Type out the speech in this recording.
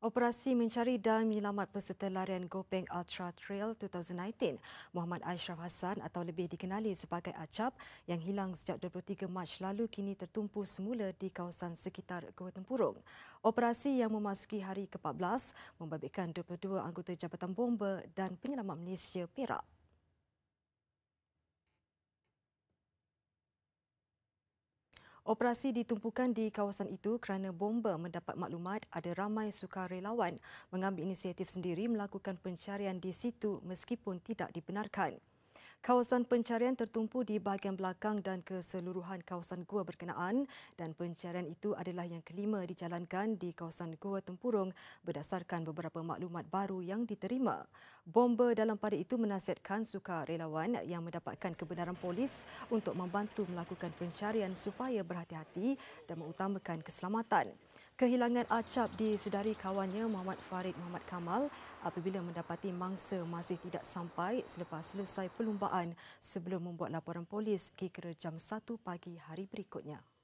Operasi mencari dan menyelamat peserta larian Gopeng Ultra Trail 2019, Muhammad Aishraf Hassan atau lebih dikenali sebagai Acap yang hilang sejak 23 Mac lalu kini tertumpu semula di kawasan sekitar Gua Tempurung. Operasi yang memasuki hari ke-14 membabitkan 22 anggota Jabatan Bomba dan Penyelamat Malaysia Perak. Operasi ditumpukan di kawasan itu kerana bomba mendapat maklumat ada ramai sukarelawan mengambil inisiatif sendiri melakukan pencarian di situ meskipun tidak dibenarkan. Kawasan pencarian tertumpu di bahagian belakang dan keseluruhan kawasan gua berkenaan dan pencarian itu adalah yang kelima dijalankan di kawasan gua tempurung berdasarkan beberapa maklumat baru yang diterima. Bomba dalam pada itu menasihatkan sukarelawan yang mendapatkan kebenaran polis untuk membantu melakukan pencarian supaya berhati-hati dan mengutamakan keselamatan. Kehilangan acap disedari kawannya Muhammad Farid Muhammad Kamal apabila mendapati mangsa masih tidak sampai selepas selesai perlumbaan sebelum membuat laporan polis kira-kira jam 1 pagi hari berikutnya.